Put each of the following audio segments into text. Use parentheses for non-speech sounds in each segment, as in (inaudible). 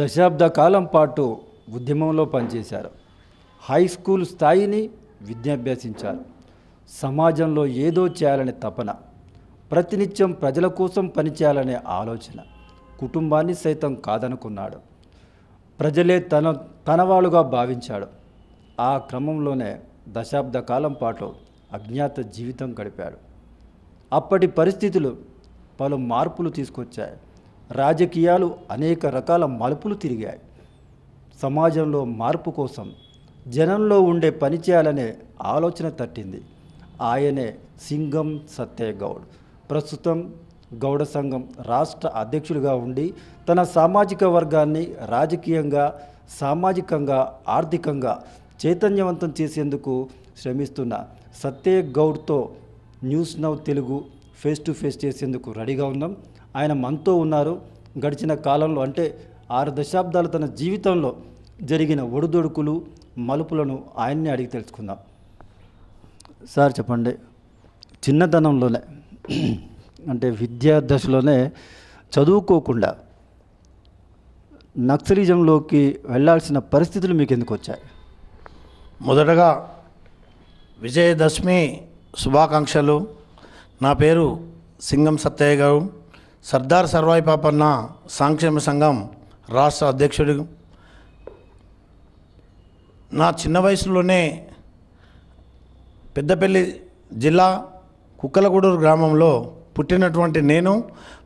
దశాబ్ద కాలం పాటు ఉద్యమంలో పనిచేశారు హై స్కూల్ స్థాయిని విద్యాభ్యాసించారు సమాజంలో ఏదో చేయాలనే తపన ప్రతినిత్యం ప్రజల కోసం పనిచేయాలనే ఆలోచన కుటుంబాన్ని సైతం కాదనుకున్నాడు ప్రజలే తన తనవాళ్ళుగా భావించాడు ఆ క్రమంలోనే దశాబ్ద కాలం పాటు అజ్ఞాత జీవితం గడిపాడు అప్పటి పరిస్థితులు పలు మార్పులు తీసుకొచ్చాయి రాజకీయాలు అనేక రకాల మలుపులు తిరిగాయి సమాజంలో మార్పు కోసం జనంలో ఉండే పని చేయాలనే ఆలోచన తట్టింది ఆయనే సింగం సత్యగౌడ్ ప్రస్తుతం గౌడ సంఘం రాష్ట్ర అధ్యక్షుడిగా ఉండి తన సామాజిక వర్గాన్ని రాజకీయంగా సామాజికంగా ఆర్థికంగా చైతన్యవంతం చేసేందుకు శ్రమిస్తున్న సత్యే గౌడ్తో news now Telugu face to face చేసేందుకు రెడీగా ఉన్నాం ఆయన మనతో ఉన్నారు గడిచిన కాలంలో అంటే ఆరు దశాబ్దాలు తన జీవితంలో జరిగిన ఒడిదొడుకులు మలుపులను ఆయన్ని అడిగి తెలుసుకుందాం సార్ చెప్పండి చిన్నతనంలోనే అంటే విద్యా దశలోనే చదువుకోకుండా నక్సలిజంలోకి వెళ్లాల్సిన పరిస్థితులు మీకు ఎందుకు వచ్చాయి మొదటగా విజయదశమి శుభాకాంక్షలు నా పేరు సింగం సత్తయ్య గారు సర్దార్ సర్వాయి పాపన్న సంక్షేమ సంఘం రాష్ట్ర అధ్యక్షుడు నా చిన్న వయసులోనే పెద్దపల్లి జిల్లా కుక్కలగూడూరు గ్రామంలో పుట్టినటువంటి నేను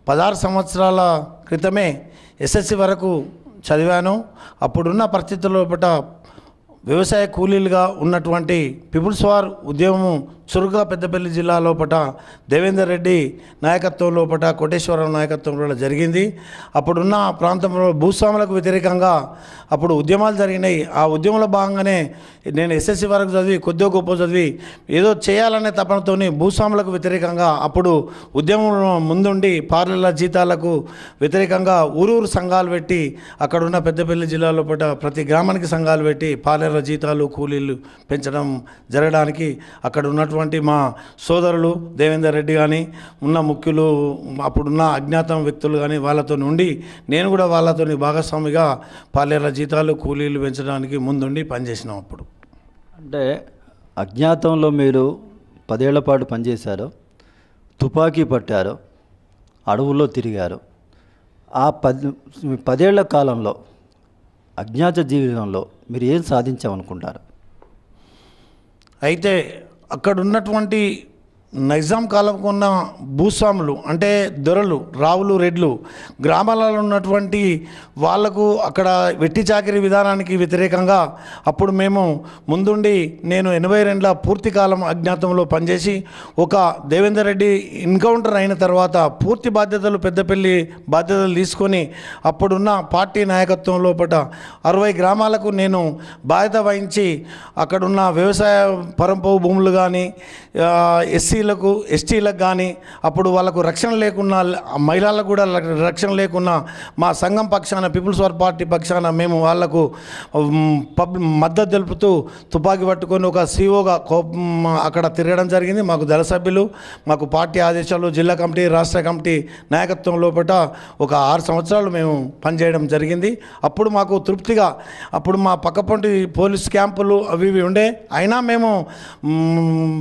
పదహారు సంవత్సరాల క్రితమే ఎస్ఎస్సి వరకు చదివాను అప్పుడున్న పరిస్థితుల లోపల వ్యవసాయ కూలీలుగా ఉన్నటువంటి పిపుల్స్ వార్ ఉద్యమం చురుగా పెద్దపల్లి జిల్లా లోపల దేవేందర్ రెడ్డి నాయకత్వం లోపల కోటేశ్వరరావు నాయకత్వంలో జరిగింది అప్పుడున్న ప్రాంతంలో భూస్వాములకు వ్యతిరేకంగా అప్పుడు ఉద్యమాలు జరిగినాయి ఆ ఉద్యమంలో భాగంగానే నేను ఎస్ఎస్సి వరకు చదివి కొద్దిగా గొప్ప చదివి ఏదో చేయాలనే తపనతో భూస్వాములకు వ్యతిరేకంగా అప్పుడు ఉద్యమం ముందుండి పార్లల జీతాలకు వ్యతిరేకంగా ఊరూరు సంఘాలు పెట్టి అక్కడున్న పెద్దపల్లి జిల్లా లోపల ప్రతి గ్రామానికి సంఘాలు పెట్టి పార్లర్ల జీతాలు కూలీలు పెంచడం జరగడానికి అక్కడ ఉన్నటువంటి ఉన్నటువంటి మా సోదరులు దేవేందర్ రెడ్డి కానీ ఉన్న ముఖ్యులు అప్పుడున్న అజ్ఞాతం వ్యక్తులు కానీ వాళ్ళతో ఉండి నేను కూడా వాళ్ళతో భాగస్వామిగా పాలేర జీతాలు కూలీలు పెంచడానికి ముందుండి పనిచేసినాం అప్పుడు అంటే అజ్ఞాతంలో మీరు పదేళ్ల పాటు పనిచేశారు తుపాకీ పట్టారు అడవుల్లో తిరిగారు ఆ పది పదేళ్ల కాలంలో అజ్ఞాత జీవితంలో మీరు ఏం సాధించామనుకుంటారు అయితే అక్కడ ఉన్నటువంటి నైజాం కాలంకు ఉన్న భూస్వాములు అంటే దొరలు రావులు రెడ్లు గ్రామాలలో ఉన్నటువంటి వాళ్లకు అక్కడ వెట్టి చాకిరి విధానానికి వ్యతిరేకంగా అప్పుడు మేము ముందుండి నేను ఎనభై రెండుల పూర్తి కాలం అజ్ఞాతంలో పనిచేసి ఒక దేవేందర్ రెడ్డి ఎన్కౌంటర్ అయిన తర్వాత పూర్తి బాధ్యతలు పెద్దపల్లి బాధ్యతలు తీసుకొని అప్పుడున్న పార్టీ నాయకత్వం లోపల అరవై గ్రామాలకు నేను బాధ్యత వహించి అక్కడున్న వ్యవసాయ పరంపర భూములు కానీ ఎస్సీ ఎస్సీలకు ఎస్టీలకు కానీ అప్పుడు వాళ్ళకు రక్షణ లేకున్నా మహిళలకు కూడా రక్షణ లేకున్నా మా సంఘం పక్షాన పీపుల్స్ వార్ పార్టీ పక్షాన మేము వాళ్లకు పబ్ మద్దతు తెలుపుతూ తుపాకీ పట్టుకొని ఒక సీఓగా అక్కడ తిరగడం జరిగింది మాకు దళ సభ్యులు మాకు పార్టీ ఆదేశాలు జిల్లా కమిటీ రాష్ట్ర కమిటీ నాయకత్వం లోపల ఒక ఆరు సంవత్సరాలు మేము పనిచేయడం జరిగింది అప్పుడు మాకు తృప్తిగా అప్పుడు మా పక్కపొంటి పోలీస్ క్యాంపులు అవి ఇవి ఉండే అయినా మేము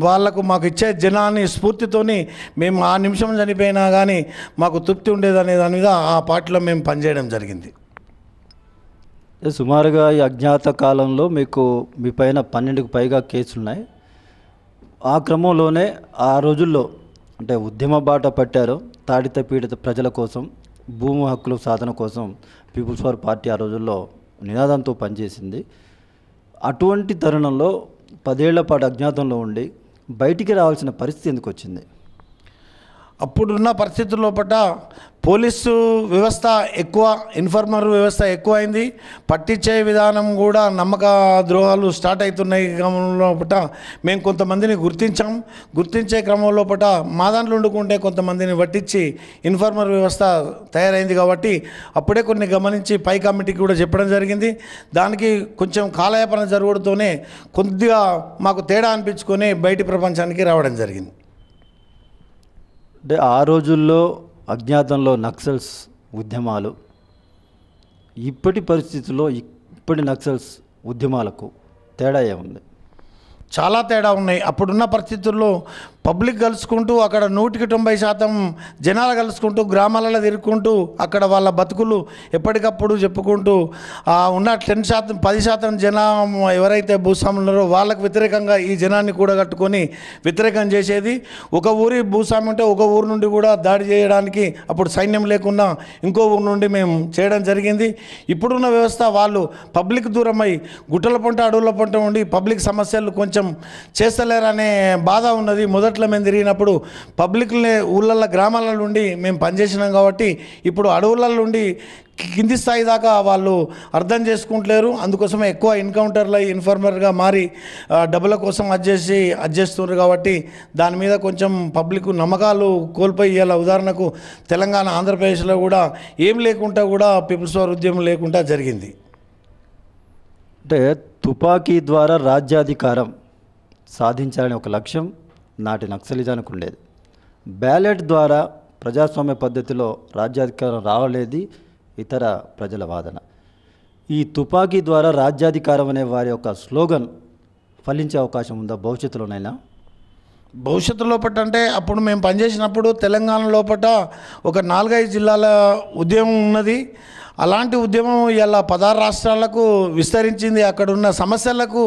వాళ్లకు మాకు ఇచ్చే జనా అనే స్ఫూర్తితోని మేము ఆ నిమిషం చనిపోయినా కానీ మాకు తృప్తి ఉండేదనే దాని మీద ఆ పార్టీలో మేము పనిచేయడం జరిగింది సుమారుగా ఈ అజ్ఞాత కాలంలో మీకు మీ పైన పన్నెండుకు పైగా కేసులున్నాయి ఆ క్రమంలోనే ఆ రోజుల్లో అంటే ఉద్యమ బాట పట్టారు తాడిత పీడిత ప్రజల కోసం భూమి హక్కుల సాధన కోసం పీపుల్స్ ఫార్ పార్టీ ఆ రోజుల్లో నినాదంతో పనిచేసింది అటువంటి తరుణంలో పదేళ్ల పాటు అజ్ఞాతంలో ఉండి బయటికి రావాల్సిన పరిస్థితి ఎందుకు వచ్చింది అప్పుడున్న పరిస్థితుల లోపల పోలీసు వ్యవస్థ ఎక్కువ ఇన్ఫార్మర్ వ్యవస్థ ఎక్కువైంది పట్టించే విధానం కూడా నమ్మక ద్రోహాలు స్టార్ట్ అవుతున్నాయి క్రమంలో పట మేము కొంతమందిని గుర్తించాం గుర్తించే క్రమంలో పట మా దాంట్లో ఉండుకుంటే కొంతమందిని పట్టించి ఇన్ఫార్మర్ వ్యవస్థ తయారైంది కాబట్టి అప్పుడే కొన్ని గమనించి పై కమిటీకి కూడా చెప్పడం జరిగింది దానికి కొంచెం కాలయాపన జరగడంతోనే కొద్దిగా మాకు తేడా అనిపించుకొని బయటి ప్రపంచానికి రావడం జరిగింది అంటే ఆ రోజుల్లో అజ్ఞాతంలో నక్సల్స్ ఉద్యమాలు ఇప్పటి పరిస్థితుల్లో ఇప్పటి నక్సల్స్ ఉద్యమాలకు తేడా ఏముంది చాలా తేడా ఉన్నాయి అప్పుడున్న పరిస్థితుల్లో పబ్లిక్ కలుసుకుంటూ అక్కడ నూటికి తొంభై శాతం జనాలు కలుసుకుంటూ గ్రామాలలో తిరుక్కుంటూ అక్కడ వాళ్ళ బతుకులు ఎప్పటికప్పుడు చెప్పుకుంటూ ఉన్న టెన్ శాతం పది శాతం జనం ఎవరైతే భూస్వాములు ఉన్నారో వాళ్ళకు వ్యతిరేకంగా ఈ జనాన్ని కూడా కట్టుకొని వ్యతిరేకం చేసేది ఒక ఊరి భూస్వామి ఉంటే ఒక ఊరు నుండి కూడా దాడి చేయడానికి అప్పుడు సైన్యం లేకుండా ఇంకో ఊరు నుండి మేము చేయడం జరిగింది ఇప్పుడున్న వ్యవస్థ వాళ్ళు పబ్లిక్ దూరమై గుట్టల పంట అడవుల పంట ఉండి పబ్లిక్ సమస్యలు కొంచెం చేస్తలేరనే బాధ ఉన్నది మొదటి ముచ్చట్లు మేము తిరిగినప్పుడు పబ్లిక్లే ఊళ్ళల్లో గ్రామాల నుండి మేము పనిచేసినాం కాబట్టి ఇప్పుడు అడవులలో నుండి కింది స్థాయి దాకా వాళ్ళు అర్థం చేసుకుంటలేరు అందుకోసమే ఎక్కువ ఎన్కౌంటర్లు ఇన్ఫార్మర్గా మారి డబ్బుల కోసం అడ్జస్ట్ అడ్జేస్తున్నారు కాబట్టి దాని మీద కొంచెం పబ్లిక్ నమ్మకాలు కోల్పోయి ఇలా ఉదాహరణకు తెలంగాణ ఆంధ్రప్రదేశ్లో కూడా ఏం లేకుండా కూడా పీపుల్స్ వార్ ఉద్యమం లేకుండా జరిగింది అంటే తుపాకీ ద్వారా రాజ్యాధికారం సాధించాలని ఒక లక్ష్యం నాటి నక్సలిజానికి ఉండేది బ్యాలెట్ ద్వారా ప్రజాస్వామ్య పద్ధతిలో రాజ్యాధికారం రావలేది ఇతర ప్రజల వాదన ఈ తుపాకీ ద్వారా రాజ్యాధికారం అనే వారి యొక్క స్లోగన్ ఫలించే అవకాశం ఉందా భవిష్యత్తులోనైనా భవిష్యత్తు లోపట అంటే అప్పుడు మేము పనిచేసినప్పుడు తెలంగాణ లోపట ఒక నాలుగైదు జిల్లాల ఉద్యమం ఉన్నది అలాంటి ఉద్యమం ఇలా పదహారు రాష్ట్రాలకు విస్తరించింది అక్కడున్న సమస్యలకు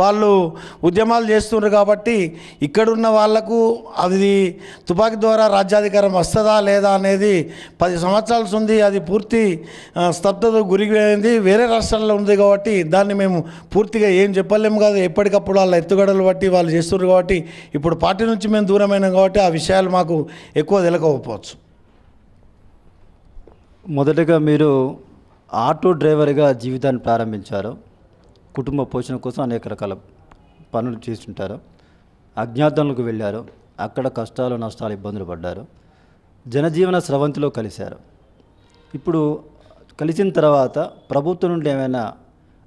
వాళ్ళు ఉద్యమాలు చేస్తున్నారు కాబట్టి ఇక్కడున్న వాళ్లకు అది తుపాకీ ద్వారా రాజ్యాధికారం వస్తుందా లేదా అనేది పది సంవత్సరాలు ఉంది అది పూర్తి స్తబ్దతో గురిగింది వేరే రాష్ట్రాల్లో ఉంది కాబట్టి దాన్ని మేము పూర్తిగా ఏం చెప్పలేము కాదు ఎప్పటికప్పుడు వాళ్ళ ఎత్తుగడలు బట్టి వాళ్ళు చేస్తున్నారు కాబట్టి ఇప్పుడు పార్టీ నుంచి మేము దూరమైనాం కాబట్టి ఆ విషయాలు మాకు ఎక్కువ తెలకపోవచ్చు మొదటగా మీరు ఆటో డ్రైవర్గా జీవితాన్ని ప్రారంభించారు కుటుంబ పోషణ కోసం అనేక రకాల పనులు చేస్తుంటారు అజ్ఞాతంలోకి వెళ్ళారు అక్కడ కష్టాలు నష్టాలు ఇబ్బందులు పడ్డారు జనజీవన స్రవంతిలో కలిశారు ఇప్పుడు కలిసిన తర్వాత ప్రభుత్వం నుండి ఏమైనా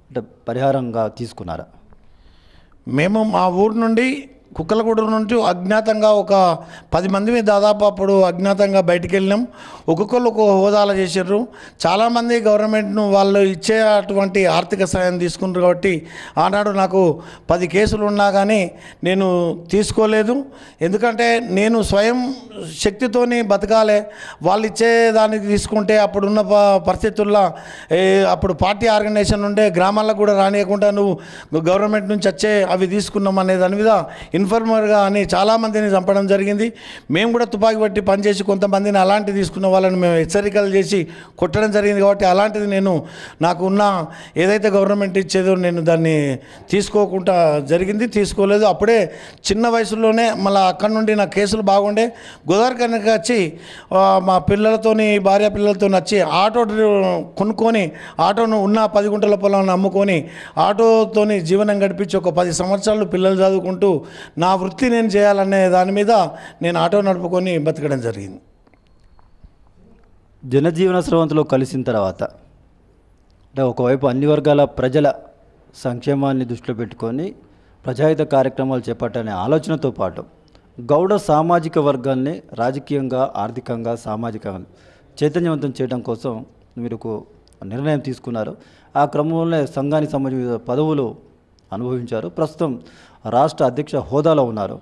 అంటే పరిహారంగా తీసుకున్నారా మేము మా ఊరు నుండి కుక్కలగూడు నుంచి అజ్ఞాతంగా ఒక పది మంది మీద దాదాపు అప్పుడు అజ్ఞాతంగా బయటికి వెళ్ళినాం ఒక్కొక్కరు ఒక హోదాలు చేసారు చాలామంది గవర్నమెంట్ను వాళ్ళు ఇచ్చే అటువంటి ఆర్థిక సాయం తీసుకున్నారు కాబట్టి ఆనాడు నాకు పది కేసులు ఉన్నా కానీ నేను తీసుకోలేదు ఎందుకంటే నేను స్వయం శక్తితోని బతకాలే వాళ్ళు ఇచ్చేదానికి తీసుకుంటే అప్పుడున్న పరిస్థితుల్లో అప్పుడు పార్టీ ఆర్గనైజేషన్ ఉండే గ్రామాల్లో కూడా రానియకుండా నువ్వు గవర్నమెంట్ నుంచి వచ్చే అవి తీసుకున్నాం అనే దాని మీద ఇన్ఫర్మర్గా అని చాలామందిని చంపడం జరిగింది మేము కూడా తుపాకీ పట్టి పనిచేసి కొంతమందిని అలాంటివి తీసుకున్న వాళ్ళని మేము హెచ్చరికలు చేసి కొట్టడం జరిగింది కాబట్టి అలాంటిది నేను నాకున్న ఏదైతే గవర్నమెంట్ ఇచ్చేదో నేను దాన్ని తీసుకోకుండా జరిగింది తీసుకోలేదు అప్పుడే చిన్న వయసులోనే మళ్ళీ అక్కడ నుండి నా కేసులు బాగుండే గోదావరి కనుక వచ్చి మా పిల్లలతోని భార్య పిల్లలతో వచ్చి ఆటో కొనుక్కొని ఆటోను ఉన్న పది గుంటల పొలాన్ని అమ్ముకొని ఆటోతోని జీవనం గడిపించి ఒక పది సంవత్సరాలు పిల్లలు చదువుకుంటూ నా వృత్తి నేను చేయాలనే దాని మీద నేను ఆటో నడుపుకొని బతకడం జరిగింది జనజీవన స్రవంతిలో కలిసిన తర్వాత అంటే ఒకవైపు అన్ని వర్గాల ప్రజల సంక్షేమాన్ని దృష్టిలో పెట్టుకొని ప్రజాహిత కార్యక్రమాలు చేపట్టనే ఆలోచనతో పాటు గౌడ సామాజిక వర్గాన్ని రాజకీయంగా ఆర్థికంగా సామాజికంగా చైతన్యవంతం చేయడం కోసం మీరు ఒక నిర్ణయం తీసుకున్నారు ఆ క్రమంలోనే సంఘానికి సంబంధించిన పదవులు అనుభవించారు ప్రస్తుతం రాష్ట్ర అధ్యక్ష హోదాలో ఉన్నారు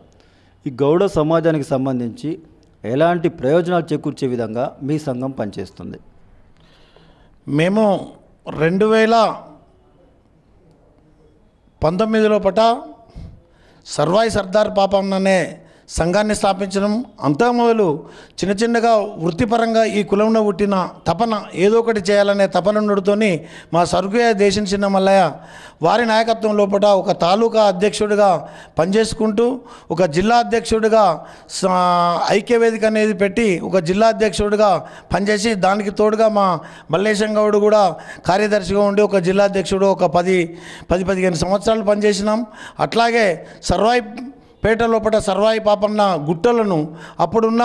ఈ గౌడ సమాజానికి సంబంధించి ఎలాంటి ప్రయోజనాలు చేకూర్చే విధంగా మీ సంఘం పనిచేస్తుంది మేము రెండు వేల పంతొమ్మిదిలో పట సర్వాయి సర్దార్ పాపం అనే సంఘాన్ని స్థాపించడం అంతా మొదలు చిన్న చిన్నగా వృత్తిపరంగా ఈ కులంలో పుట్టిన తపన ఏదో ఒకటి చేయాలనే తపననుడితోని మా సరుకుయ దేశం చిన్న మల్లయ్య వారి నాయకత్వం లోపల ఒక తాలూకా అధ్యక్షుడిగా పనిచేసుకుంటూ ఒక జిల్లా అధ్యక్షుడిగా ఐక్యవేదిక అనేది పెట్టి ఒక జిల్లా అధ్యక్షుడిగా పనిచేసి దానికి తోడుగా మా మల్లేశం గౌడ్ కూడా కార్యదర్శిగా ఉండి ఒక జిల్లా అధ్యక్షుడు ఒక పది పది పదిహేను సంవత్సరాలు పనిచేసినాం అట్లాగే సర్వైవ్ పేట లోపల సర్వాయి పాపన్న గుట్టలను అప్పుడున్న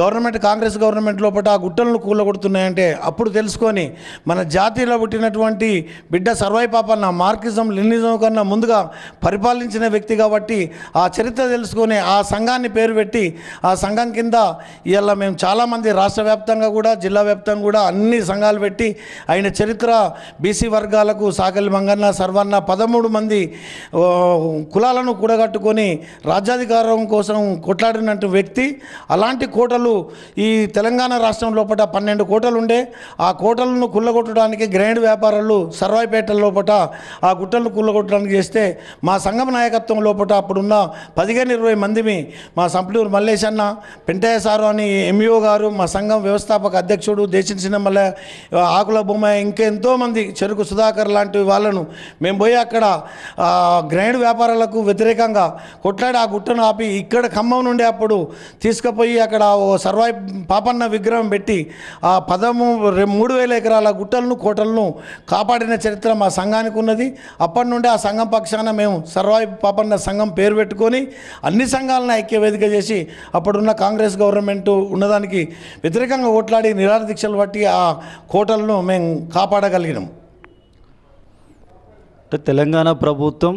గవర్నమెంట్ కాంగ్రెస్ గవర్నమెంట్ లోపల ఆ గుట్టలను కూలగొడుతున్నాయంటే అప్పుడు తెలుసుకొని మన జాతిలో పుట్టినటువంటి బిడ్డ సర్వాయి పాపన్న మార్కిజం లిన్నిజం కన్నా ముందుగా పరిపాలించిన వ్యక్తి కాబట్టి ఆ చరిత్ర తెలుసుకొని ఆ సంఘాన్ని పేరు పెట్టి ఆ సంఘం కింద ఇవాళ మేము చాలామంది రాష్ట్ర వ్యాప్తంగా కూడా జిల్లా వ్యాప్తంగా కూడా అన్ని సంఘాలు పెట్టి ఆయన చరిత్ర బీసీ వర్గాలకు సాకలి మంగన్న సర్వన్న పదమూడు మంది కులాలను కూడగట్టుకొని రాజ్యాధికారం కోసం కొట్లాడినట్టు వ్యక్తి అలాంటి కోటలు ఈ తెలంగాణ రాష్ట్రం లోపల పన్నెండు కోటలు ఉండే ఆ కోటలను కుల్లగొట్టడానికి గ్రైండ్ వ్యాపారాలు సర్వాయిపేట లోపల ఆ గుట్టలను కుల్లగొట్టడానికి చేస్తే మా సంఘం నాయకత్వం లోపల అప్పుడున్న పదిహేను ఇరవై మందిని మా సంప్లూరు మల్లేశన్న అన్న పెంటయ్య సారు అని ఎంఈఓ గారు మా సంఘం వ్యవస్థాపక అధ్యక్షుడు దేశం సినిమల ఆకుల బొమ్మ ఇంకెంతోమంది చెరుకు సుధాకర్ లాంటి వాళ్ళను మేము పోయి అక్కడ గ్రైండ్ వ్యాపారాలకు వ్యతిరేకంగా కొట్లాడి ఆ గుట్టను ఆపి ఇక్కడ ఖమ్మం నుండి అప్పుడు తీసుకుపోయి అక్కడ ఓ సర్వాయి పాపన్న విగ్రహం పెట్టి ఆ పదము మూడు వేల ఎకరాల గుట్టలను కోటలను కాపాడిన చరిత్ర మా సంఘానికి ఉన్నది అప్పటి నుండి ఆ సంఘం పక్షాన మేము సర్వాయి పాపన్న సంఘం పేరు పెట్టుకొని అన్ని సంఘాలను ఐక్యవేదిక చేసి అప్పుడున్న కాంగ్రెస్ గవర్నమెంట్ ఉన్నదానికి వ్యతిరేకంగా ఓట్లాడి నిరాహార దీక్షలు బట్టి ఆ కోటలను మేము కాపాడగలిగినాం తెలంగాణ ప్రభుత్వం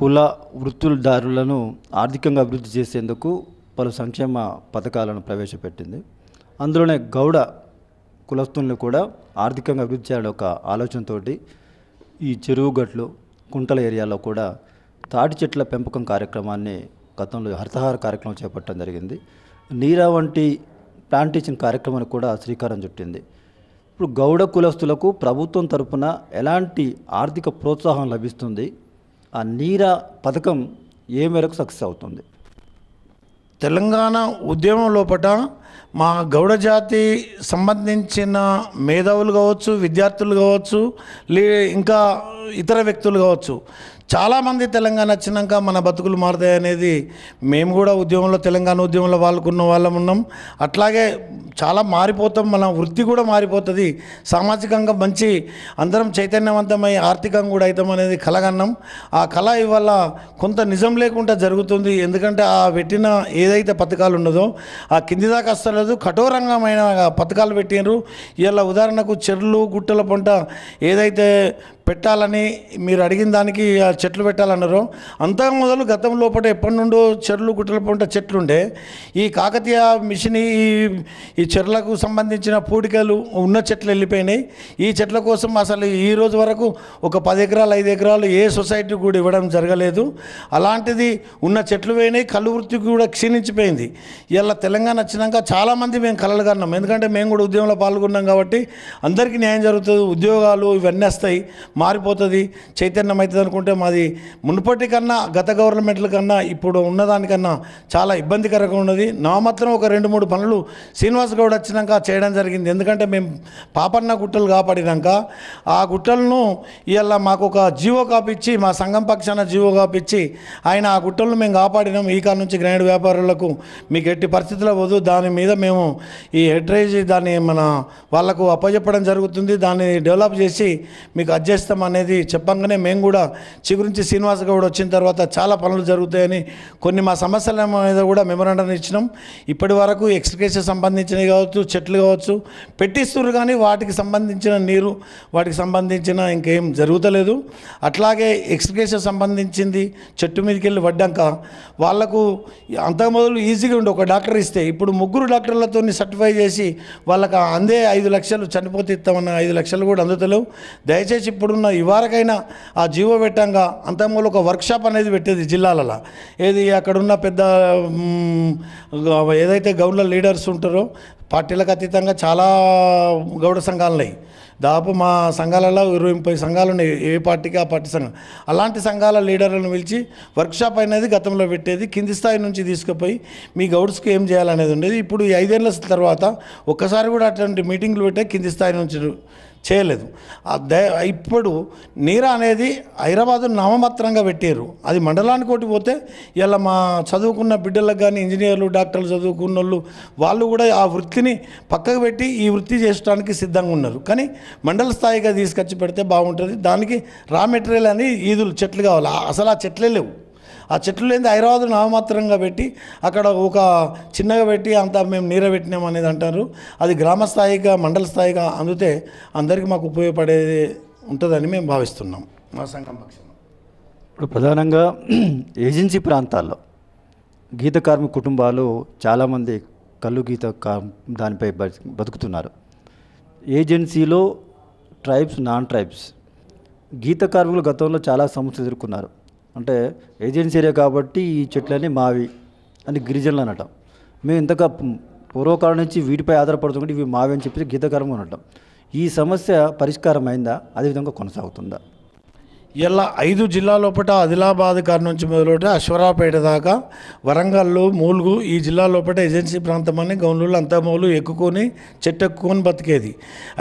కుల వృత్తులదారులను ఆర్థికంగా అభివృద్ధి చేసేందుకు పలు సంక్షేమ పథకాలను ప్రవేశపెట్టింది అందులోనే గౌడ కులస్తులను కూడా ఆర్థికంగా అభివృద్ధి చేయాలని ఒక ఆలోచనతో ఈ చెరువుగట్లు కుంటల ఏరియాలో కూడా తాటి చెట్ల పెంపకం కార్యక్రమాన్ని గతంలో హరితహార కార్యక్రమం చేపట్టడం జరిగింది నీరా వంటి ప్లాంటేషన్ కార్యక్రమానికి కూడా శ్రీకారం చుట్టింది ఇప్పుడు గౌడ కులస్తులకు ప్రభుత్వం తరపున ఎలాంటి ఆర్థిక ప్రోత్సాహం లభిస్తుంది ఆ నీరా పథకం ఏ మేరకు సక్సెస్ అవుతుంది తెలంగాణ ఉద్యమం లోపల మా గౌడ జాతి సంబంధించిన మేధావులు కావచ్చు విద్యార్థులు కావచ్చు లే ఇంకా ఇతర వ్యక్తులు కావచ్చు చాలామంది తెలంగాణ వచ్చినాక మన బతుకులు మారుతాయి అనేది మేము కూడా ఉద్యమంలో తెలంగాణ ఉద్యమంలో వాళ్ళకున్న వాళ్ళం ఉన్నాం అట్లాగే చాలా మారిపోతాం మన వృత్తి కూడా మారిపోతుంది సామాజికంగా మంచి అందరం చైతన్యవంతమై ఆర్థికంగా కూడా అవుతాం అనేది కలగన్నాం ఆ కళ ఇవాళ కొంత నిజం లేకుండా జరుగుతుంది ఎందుకంటే ఆ పెట్టిన ఏదైతే పథకాలు ఉన్నదో ఆ కింది దాకా వస్తలేదు కఠోరంగమైన పథకాలు పెట్టినారు ఇవాళ ఉదాహరణకు చెర్లు గుట్టల పంట ఏదైతే పెట్టాలని మీరు అడిగిన దానికి చెట్లు పెట్టాలన్నారు అంతా మొదలు గతం లోపల ఎప్పటి నుండో చెర్లు గుట్టల పంట చెట్లుండే ఈ కాకతీయ మిషన్ ఈ చెర్లకు సంబంధించిన పూడికలు ఉన్న చెట్లు వెళ్ళిపోయినాయి ఈ చెట్ల కోసం అసలు ఈ రోజు వరకు ఒక పది ఎకరాలు ఐదు ఎకరాలు ఏ సొసైటీ కూడా ఇవ్వడం జరగలేదు అలాంటిది ఉన్న చెట్లు పోయినాయి కళ్ళు వృత్తి కూడా క్షీణించిపోయింది ఇలా తెలంగాణ వచ్చినాక చాలామంది మేము కలలు కన్నాం ఎందుకంటే మేము కూడా ఉద్యమంలో పాల్గొన్నాం కాబట్టి అందరికీ న్యాయం జరుగుతుంది ఉద్యోగాలు ఇవన్నీ వస్తాయి మారిపోతుంది చైతన్యం అవుతుంది అనుకుంటే మాది మునుపటి కన్నా గత గవర్నమెంట్ల కన్నా ఇప్పుడు ఉన్నదానికన్నా చాలా ఇబ్బందికరంగా ఉన్నది నా మాత్రం ఒక రెండు మూడు పనులు శ్రీనివాస్ గౌడ్ వచ్చినాక చేయడం జరిగింది ఎందుకంటే మేము పాపన్న గుట్టలు కాపాడినాక ఆ గుట్టలను ఇవాళ మాకు ఒక జీవో కాపిచ్చి మా సంఘం పక్షాన జీవో కాపిచ్చి ఆయన ఆ గుట్టలను మేము కాపాడినాం ఈ కాలం నుంచి గ్రైండ్ వ్యాపారులకు మీకు ఎట్టి పరిస్థితుల వద్దు దాని మీద మేము ఈ హెడ్రైజ్ దాన్ని మన వాళ్ళకు అప్పచెప్పడం జరుగుతుంది దాన్ని డెవలప్ చేసి మీకు అడ్జస్ట్ చేస్తాం అనేది చెప్పంగానే మేము కూడా చిగురించి శ్రీనివాస్ గౌడ్ వచ్చిన తర్వాత చాలా పనులు జరుగుతాయని కొన్ని మా సమస్యల మీద కూడా మెమరాండం ఇచ్చినాం ఇప్పటి వరకు ఎక్స్కేషన్ సంబంధించినవి కావచ్చు చెట్లు కావచ్చు పెట్టిస్తున్నారు కానీ వాటికి సంబంధించిన నీరు వాటికి సంబంధించిన ఇంకేం జరుగుతలేదు అట్లాగే ఎక్స్కేషన్ సంబంధించింది చెట్టు మీదకి వెళ్ళి పడ్డాక వాళ్ళకు అంతకు మొదలు ఈజీగా ఉండే ఒక డాక్టర్ ఇస్తే ఇప్పుడు ముగ్గురు డాక్టర్లతో సర్టిఫై చేసి వాళ్ళకి అందే ఐదు లక్షలు చనిపోతే ఇస్తామన్న ఐదు లక్షలు కూడా అందుతలేవు దయచేసి ఇప్పుడు ఉన్న ఇవారకైనా ఆ జీవో పెట్టంగా అంతమూలు ఒక వర్క్షాప్ అనేది పెట్టేది జిల్లాలలో ఏది అక్కడున్న పెద్ద ఏదైతే గౌడ్ల లీడర్స్ ఉంటారో పార్టీలకు అతీతంగా చాలా గౌడ సంఘాలు ఉన్నాయి దాదాపు మా సంఘాలలో ఇరవై ముప్పై సంఘాలు ఉన్నాయి ఏ పార్టీకి ఆ పార్టీ సంఘం అలాంటి సంఘాల లీడర్లను పిలిచి వర్క్షాప్ అనేది గతంలో పెట్టేది కింది స్థాయి నుంచి తీసుకుపోయి మీ గౌడ్స్కి ఏం చేయాలనేది ఉండేది ఇప్పుడు ఈ తర్వాత ఒక్కసారి కూడా అటువంటి మీటింగ్లు పెట్టే కింది స్థాయి నుంచి చేయలేదు ఇప్పుడు నీరా అనేది హైదరాబాద్ నామమాత్రంగా పెట్టారు అది మండలానికి ఒకటి పోతే ఇలా మా చదువుకున్న బిడ్డలకు కానీ ఇంజనీర్లు డాక్టర్లు చదువుకున్న వాళ్ళు వాళ్ళు కూడా ఆ వృత్తిని పక్కకు పెట్టి ఈ వృత్తి చేసడానికి సిద్ధంగా ఉన్నారు కానీ మండల స్థాయిగా తీసుకొచ్చి పెడితే బాగుంటుంది దానికి రా మెటీరియల్ అని ఈదులు చెట్లు కావాలి అసలు ఆ చెట్లే లేవు ఆ చెట్లు లేని హైదరాబాద్ నామమాత్రంగా పెట్టి అక్కడ ఒక చిన్నగా పెట్టి అంతా మేము నీరబెట్టినాం అనేది అంటారు అది గ్రామ స్థాయిగా మండల స్థాయిగా అందితే అందరికీ మాకు ఉపయోగపడేది ఉంటుందని మేము భావిస్తున్నాం మా సంఘం పక్షం ఇప్పుడు ప్రధానంగా (clears throat) ఏజెన్సీ ప్రాంతాల్లో గీత కార్మిక కుటుంబాలు చాలామంది కళ్ళు గీత దానిపై బతుకుతున్నారు ఏజెన్సీలో ట్రైబ్స్ నాన్ ట్రైబ్స్ గీత కార్మికులు గతంలో చాలా సమస్యలు ఎదుర్కొన్నారు అంటే ఏజెన్సీ ఏరియా కాబట్టి ఈ చెట్లన్నీ మావి అని గిరిజనులు అనటం మేము ఇంతగా పూర్వకాలం నుంచి వీటిపై ఆధారపడుతుంటే ఇవి మావి అని చెప్పి గీతకరంగా అనటం ఈ సమస్య పరిష్కారం అయిందా అదేవిధంగా కొనసాగుతుందా ఇలా ఐదు జిల్లాలోపట ఆదిలాబాద్ కాడ నుంచి మొదలుపెట్టి అశ్వరాపేట దాకా వరంగల్లు మూలుగు ఈ జిల్లా లోపల ఏజెన్సీ ప్రాంతమని గౌన్లు అంతమూలు ఎక్కుకొని చెట్టు ఎక్కుకొని బతికేది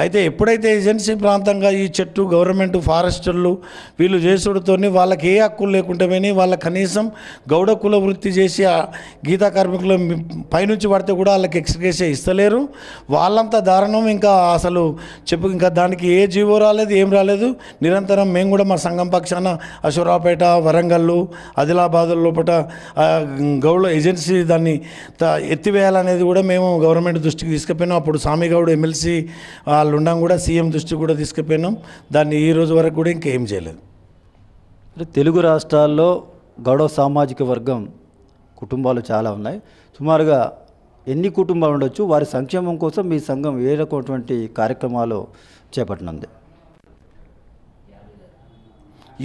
అయితే ఎప్పుడైతే ఏజెన్సీ ప్రాంతంగా ఈ చెట్టు గవర్నమెంట్ ఫారెస్టర్లు వీళ్ళు చేసుడుతోని వాళ్ళకి ఏ హక్కులు లేకుండా పోయినాయి వాళ్ళ కనీసం గౌడ కుల వృత్తి చేసి ఆ గీతా కార్మికులు పైనుంచి పడితే కూడా వాళ్ళకి ఎక్స్ప్రెస్ ఇస్తలేరు వాళ్ళంతా దారుణం ఇంకా అసలు చెప్పు ఇంకా దానికి ఏ జీవో రాలేదు ఏం రాలేదు నిరంతరం మేము కూడా మా సంఘం ప్రభుత్వం పక్షాన అశ్వరావుపేట వరంగల్లు ఆదిలాబాద్ లోపల గౌడ ఏజెన్సీ దాన్ని ఎత్తివేయాలనేది కూడా మేము గవర్నమెంట్ దృష్టికి తీసుకుపోయినాం అప్పుడు స్వామిగౌడ్ ఎమ్మెల్సీ వాళ్ళు ఉండం కూడా సీఎం దృష్టికి కూడా తీసుకుపోయినాం దాన్ని ఈ రోజు వరకు కూడా ఇంకేం చేయలేదు తెలుగు రాష్ట్రాల్లో గౌడవ సామాజిక వర్గం కుటుంబాలు చాలా ఉన్నాయి సుమారుగా ఎన్ని కుటుంబాలు ఉండొచ్చు వారి సంక్షేమం కోసం మీ సంఘం ఏ రకమైనటువంటి కార్యక్రమాలు చేపట్టనుంది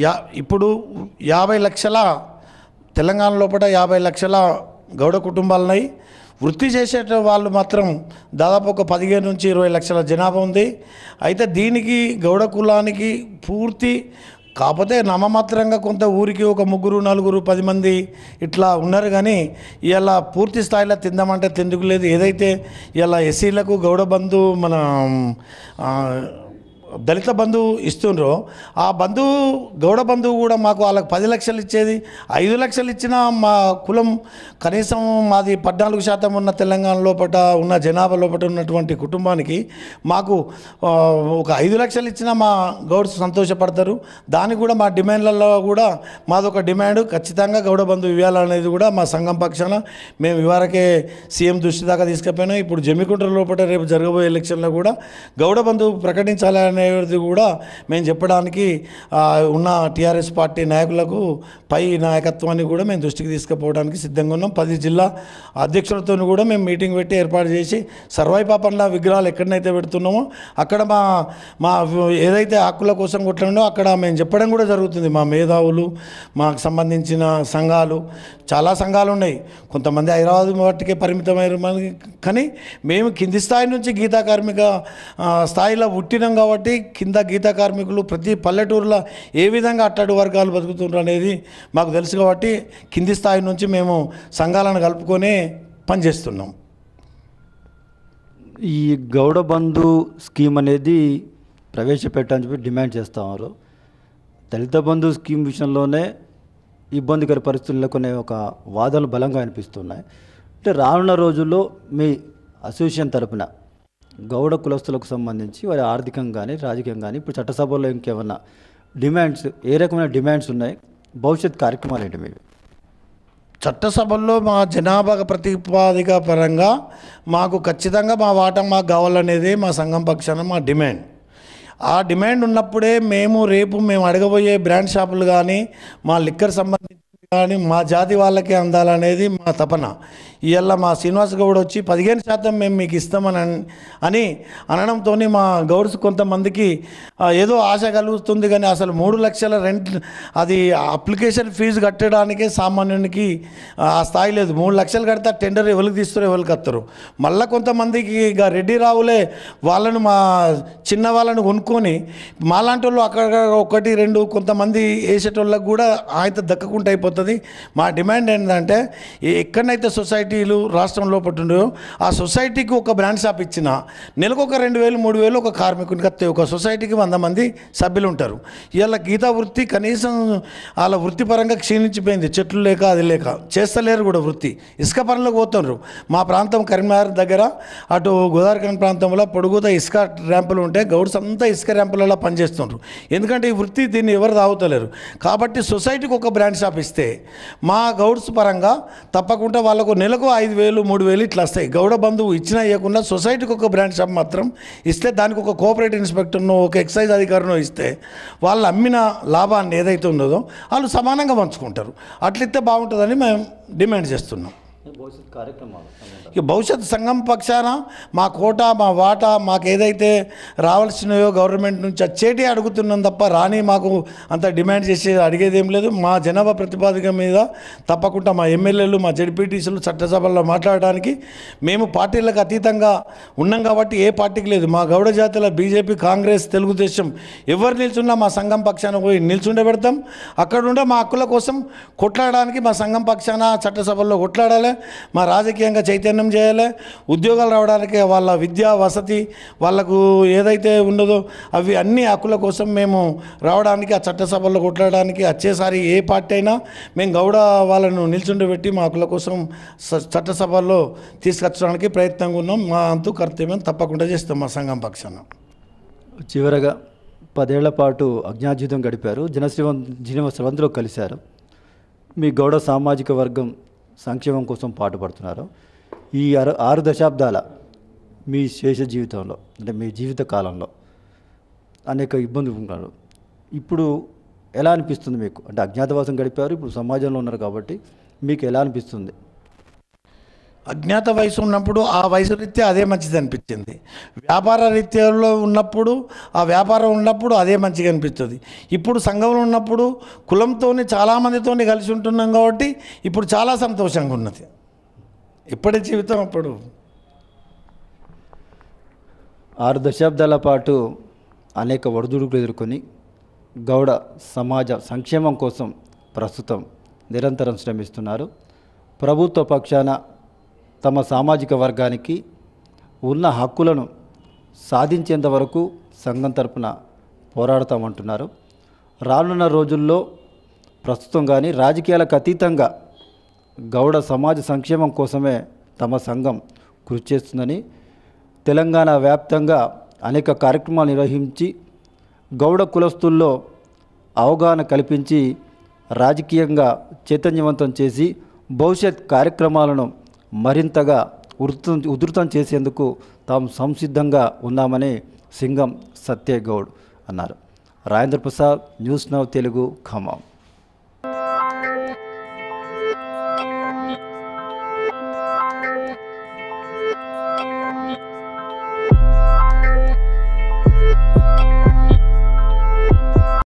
యా ఇప్పుడు యాభై లక్షల తెలంగాణ లోపల యాభై లక్షల గౌడ కుటుంబాలున్నాయి వృత్తి చేసే వాళ్ళు మాత్రం దాదాపు ఒక పదిహేను నుంచి ఇరవై లక్షల జనాభా ఉంది అయితే దీనికి గౌడ కులానికి పూర్తి కాకపోతే నామమాత్రంగా కొంత ఊరికి ఒక ముగ్గురు నలుగురు పది మంది ఇట్లా ఉన్నారు కానీ ఇలా పూర్తి స్థాయిలో తిందామంటే తిందుకు లేదు ఏదైతే ఇలా ఎస్సీలకు గౌడ బంధు మన దళిత బంధువు ఇస్తుండ్రో ఆ బంధువు గౌడ బంధువు కూడా మాకు వాళ్ళకి పది లక్షలు ఇచ్చేది ఐదు లక్షలు ఇచ్చినా మా కులం కనీసం మాది పద్నాలుగు శాతం ఉన్న తెలంగాణ లోపల ఉన్న జనాభా లోపల ఉన్నటువంటి కుటుంబానికి మాకు ఒక ఐదు లక్షలు ఇచ్చినా మా గౌడ్స్ సంతోషపడతారు దానికి కూడా మా డిమాండ్లలో కూడా మాదొక డిమాండ్ ఖచ్చితంగా గౌడ బంధువు ఇవ్వాలనేది కూడా మా సంఘం పక్షాన మేము ఇవరకే సీఎం దృష్టి దాకా తీసుకుపోయినా ఇప్పుడు జమ్మికుంట్ర లోపల రేపు జరగబోయే ఎలక్షన్లో కూడా గౌడ బంధువు ప్రకటించాలనే అనేది కూడా మేము చెప్పడానికి ఉన్న టీఆర్ఎస్ పార్టీ నాయకులకు పై నాయకత్వాన్ని కూడా మేము దృష్టికి తీసుకుపోవడానికి సిద్ధంగా ఉన్నాం పది జిల్లా అధ్యక్షులతో కూడా మేము మీటింగ్ పెట్టి ఏర్పాటు చేసి సర్వైపా విగ్రహాలు ఎక్కడనైతే పెడుతున్నామో అక్కడ మా మా ఏదైతే హక్కుల కోసం కొట్లండో అక్కడ మేము చెప్పడం కూడా జరుగుతుంది మా మేధావులు మాకు సంబంధించిన సంఘాలు చాలా సంఘాలు ఉన్నాయి కొంతమంది హైదరాబాద్ మట్టుకే పరిమితమైన కానీ మేము కింది స్థాయి నుంచి గీతా కార్మిక స్థాయిలో పుట్టినాం కాబట్టి అనేది కింద గీత కార్మికులు ప్రతి పల్లెటూరులో ఏ విధంగా అట్టడు వర్గాలు బతుకుతుండ్రు అనేది మాకు తెలుసు కాబట్టి కింది స్థాయి నుంచి మేము సంఘాలను కలుపుకొని పనిచేస్తున్నాం ఈ గౌడ బంధు స్కీమ్ అనేది ప్రవేశపెట్టాలని చెప్పి డిమాండ్ చేస్తున్నారు దళిత బంధు స్కీమ్ విషయంలోనే ఇబ్బందికర పరిస్థితుల్లో కొన్ని ఒక వాదనలు బలంగా అనిపిస్తున్నాయి అంటే రానున్న రోజుల్లో మీ అసోసియేషన్ తరపున గౌడ కులస్తులకు సంబంధించి వారి ఆర్థికంగా కానీ రాజకీయం కానీ ఇప్పుడు చట్టసభలో ఇంకేమన్నా డిమాండ్స్ ఏ రకమైన డిమాండ్స్ ఉన్నాయి భవిష్యత్ కార్యక్రమాలు ఏంటి మీవి చట్టసభల్లో మా జనాభా ప్రతిపాదిక పరంగా మాకు ఖచ్చితంగా మా వాటా మాకు కావాలనేది మా సంఘం పక్షాన మా డిమాండ్ ఆ డిమాండ్ ఉన్నప్పుడే మేము రేపు మేము అడగబోయే బ్రాండ్ షాపులు కానీ మా లిక్కర్ సంబంధించి కానీ మా జాతి వాళ్ళకే అందాలనేది మా తపన ఇవాళ మా శ్రీనివాస్ గౌడ్ వచ్చి పదిహేను శాతం మేము మీకు ఇస్తామని అని అనడంతో మా గౌడ్స్ కొంతమందికి ఏదో ఆశ కలుగుతుంది కానీ అసలు మూడు లక్షల రెంట్ అది అప్లికేషన్ ఫీజు కట్టడానికే సామాన్యునికి ఆ స్థాయి లేదు మూడు లక్షలు కడితే టెండర్ ఎవరికి తీస్తారు ఎవరికి కత్తరు మళ్ళీ కొంతమందికి ఇక రెడ్డి రావులే వాళ్ళను మా చిన్న వాళ్ళను కొనుక్కొని మాలాంటి వాళ్ళు అక్కడ ఒకటి రెండు కొంతమంది వేసేటోళ్ళకి కూడా ఆయన దక్కకుండా అయిపోతుంది ఉంటుంది మా డిమాండ్ ఏంటంటే ఎక్కడనైతే సొసైటీలు రాష్ట్రం పట్టుండో ఆ సొసైటీకి ఒక బ్రాండ్ షాప్ ఇచ్చిన నెలకు ఒక రెండు వేలు మూడు వేలు ఒక కార్మికునికి వస్తే ఒక సొసైటీకి వంద మంది సభ్యులు ఉంటారు ఇవాళ గీతా వృత్తి కనీసం వాళ్ళ వృత్తిపరంగా క్షీణించిపోయింది చెట్లు లేక అది లేక చేస్తలేరు కూడా వృత్తి ఇసుక పనులకు పోతున్నారు మా ప్రాంతం కరీంనగర్ దగ్గర అటు గోదావరికరణ ప్రాంతంలో పొడుగుత ఇసుక ర్యాంపులు ఉంటే గౌడ్స్ అంతా ఇసుక ర్యాంపులలో పనిచేస్తున్నారు ఎందుకంటే ఈ వృత్తి దీన్ని ఎవరు తాగుతలేరు కాబట్టి సొసైటీకి ఒక బ్రాండ్ షాప్ ఇస్తే వస్తాయి మా గౌడ్స్ పరంగా తప్పకుండా వాళ్ళకు నెలకు ఐదు వేలు మూడు వేలు ఇట్లా వస్తాయి గౌడ బంధువు ఇచ్చిన ఇవ్వకుండా సొసైటీకి ఒక బ్రాండ్ షాప్ మాత్రం ఇస్తే దానికి ఒక కోఆపరేటివ్ ఇన్స్పెక్టర్ను ఒక ఎక్సైజ్ అధికారినో ఇస్తే వాళ్ళు అమ్మిన లాభాన్ని ఏదైతే ఉన్నదో వాళ్ళు సమానంగా పంచుకుంటారు అట్లయితే బాగుంటుందని మేము డిమాండ్ చేస్తున్నాం ఇక భవిష్యత్ సంఘం పక్షాన మా కోట మా వాటా మాకు ఏదైతే రావాల్సినయో గవర్నమెంట్ నుంచి అచ్చేటి అడుగుతున్నాం తప్ప రాని మాకు అంత డిమాండ్ చేసి అడిగేది ఏం లేదు మా జనాభా ప్రతిపాదిక మీద తప్పకుండా మా ఎమ్మెల్యేలు మా జడ్పీటీసీలు చట్టసభల్లో మాట్లాడడానికి మేము పార్టీలకు అతీతంగా ఉన్నాం కాబట్టి ఏ పార్టీకి లేదు మా గౌడ జాతుల బీజేపీ కాంగ్రెస్ తెలుగుదేశం ఎవరు నిల్చున్నా మా సంఘం పక్షాన పోయి నిల్చుండే అక్కడ అక్కడుండే మా హక్కుల కోసం కొట్లాడడానికి మా సంఘం పక్షాన చట్టసభల్లో కొట్లాడాలి మా రాజకీయంగా చైతన్యం చేయాలి ఉద్యోగాలు రావడానికి వాళ్ళ విద్య వసతి వాళ్ళకు ఏదైతే ఉండదో అవి అన్ని హక్కుల కోసం మేము రావడానికి ఆ చట్టసభల్లో కొట్లాడడానికి వచ్చేసారి ఏ పార్టీ అయినా మేము గౌడ వాళ్ళను నిల్చుండబెట్టి మా హక్కుల కోసం చట్టసభల్లో తీసుకొచ్చడానికి ప్రయత్నంగా ఉన్నాం మా అంతు కర్తవ్యం తప్పకుండా చేస్తాం మా సంఘం పక్షాన చివరగా పదేళ్ల పాటు అజ్ఞాజీతం గడిపారు జనశ్రీవం జీవ స్రవంతిలో కలిశారు మీ గౌడ సామాజిక వర్గం సంక్షేమం కోసం పాటుపడుతున్నారు ఈ ఆరు ఆరు దశాబ్దాల మీ శేష జీవితంలో అంటే మీ జీవిత కాలంలో అనేక ఇబ్బందులు ఉన్నారు ఇప్పుడు ఎలా అనిపిస్తుంది మీకు అంటే అజ్ఞాతవాసం గడిపారు ఇప్పుడు సమాజంలో ఉన్నారు కాబట్టి మీకు ఎలా అనిపిస్తుంది అజ్ఞాత వయసు ఉన్నప్పుడు ఆ వయసు రీత్యా అదే మంచిది అనిపించింది వ్యాపార రీత్యాలో ఉన్నప్పుడు ఆ వ్యాపారం ఉన్నప్పుడు అదే మంచిగా అనిపిస్తుంది ఇప్పుడు సంఘంలో ఉన్నప్పుడు కులంతో చాలామందితో కలిసి ఉంటున్నాం కాబట్టి ఇప్పుడు చాలా సంతోషంగా ఉన్నది ఇప్పటి జీవితం అప్పుడు ఆరు దశాబ్దాల పాటు అనేక ఒడిదుడుకులు ఎదుర్కొని గౌడ సమాజ సంక్షేమం కోసం ప్రస్తుతం నిరంతరం శ్రమిస్తున్నారు ప్రభుత్వ పక్షాన తమ సామాజిక వర్గానికి ఉన్న హక్కులను సాధించేంత వరకు సంఘం తరపున పోరాడతామంటున్నారు రానున్న రోజుల్లో ప్రస్తుతం కానీ రాజకీయాలకు అతీతంగా గౌడ సమాజ సంక్షేమం కోసమే తమ సంఘం కృషి చేస్తుందని తెలంగాణ వ్యాప్తంగా అనేక కార్యక్రమాలు నిర్వహించి గౌడ కులస్తుల్లో అవగాహన కల్పించి రాజకీయంగా చైతన్యవంతం చేసి భవిష్యత్ కార్యక్రమాలను మరింతగా ఉధృతం ఉధృతం చేసేందుకు తాము సంసిద్ధంగా ఉన్నామని సింగం సత్యగౌడ్ అన్నారు రాజేంద్ర ప్రసాద్ న్యూస్ నవ్ తెలుగు ఖమ్మం